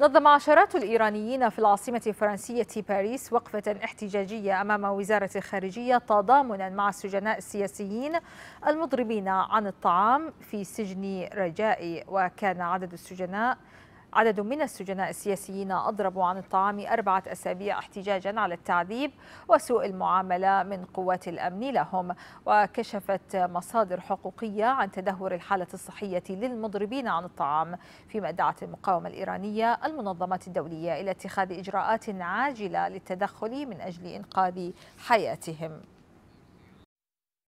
نظم عشرات الإيرانيين في العاصمة الفرنسية باريس وقفة احتجاجية أمام وزارة الخارجية تضامنا مع السجناء السياسيين المضربين عن الطعام في سجن رجائي وكان عدد السجناء عدد من السجناء السياسيين أضربوا عن الطعام أربعة أسابيع احتجاجا على التعذيب وسوء المعاملة من قوات الأمن لهم وكشفت مصادر حقوقية عن تدهور الحالة الصحية للمضربين عن الطعام فيما دعت المقاومة الإيرانية المنظمات الدولية إلى اتخاذ إجراءات عاجلة للتدخل من أجل إنقاذ حياتهم